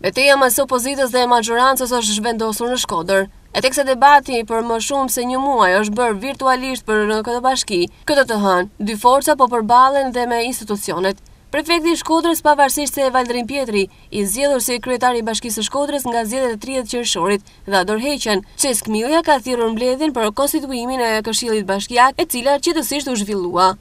Betejë mas opozitës dhe majorancës është zhvendosur në Shkodër. E tek se debati për më shumë se një muaj është bërë virtualisht për në këtë bashki, këtë të hënë, dy forca po përbalen dhe me institucionet. Prefekti Shkodrës pavarësisht se Valdrin Pietri, i zjedhur se kryetari i bashkisë Shkodrës nga zjedhet e 30 qërëshorit dhe adorheqen, që Skmilja ka thirur mbledhin për konstituimin e këshilit bashkjak e cila qëtësisht u zhvillua.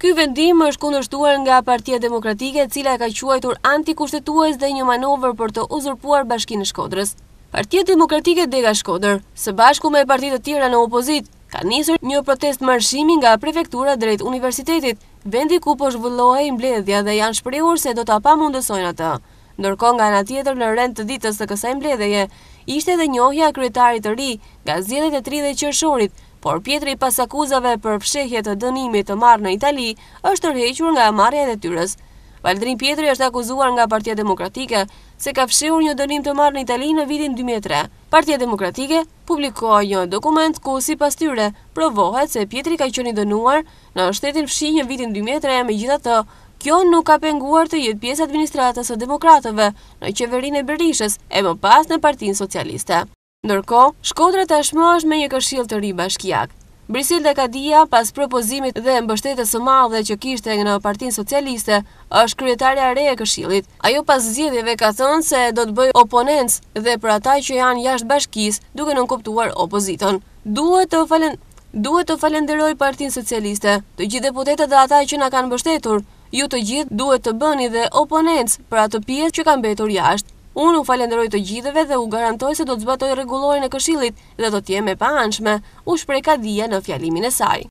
Ky vendim është kundërshtuar nga Partia Demokratike, cila e ka quajtur antikushtetues dhe një manovër për të uzurpuar Bashkinë e Shkodrës. Partia Demokratike Dega Shkodër, së bashku me partitë të tjera në opozit, ka nisur një protest marshimi nga prefektura drejt universitetit, vendi ku po zhvillohej mbledhja dhe janë shprehur se do ta pamundësojnë atë. Ndërkohë nga ana tjetër në rend të ditës së kësaj mbledhjeje, ishte edhe njohja e kryetarit të ri nga zgjedhjet e 30 qershorit, por pjetri pas akuzave për pshehje të dënimit të marrë në Itali është tërhequr nga marrja dhe tyres. Valdrin Pjetri është akuzuar nga Partia Demokratike se ka fshehur një dënim të marrë në Itali në vitin 2003. Partia Demokratike publikoi një dokument ku sipas tyre provohet se Pjetri ka qenë dënuar në shtetin fshi një vitin 2003, megjithatë kjo nuk ka penguar të jetë pjesë administratës së demokratëve në qeverinë e Berishës e më pas në Partinë Socialiste. Ndërko, Shkodra tashmë është me një këshil të ri bashkjak. Brisil dhe Kadia, pas propozimit dhe mbështetet së madhe që kishte në partin socialiste, është kryetarja re e këshilit. Ajo pas zjedhjeve ka thënë se do të bëjë oponens dhe për ata që janë jashtë bashkis duke nënkuptuar opoziton. Duhet të falen... Duhet të falenderoj partin socialiste, të gjithë deputetet dhe ataj që na kanë bështetur, ju të gjithë duhet të bëni dhe oponens për atë pjesë që kanë betur jashtë. Unë u falenderoj të gjithëve dhe u garantoj se do të zbatoj regulorin e këshilit dhe do t'jeme pa anshme u shprej ka dhije në fjalimin e saj.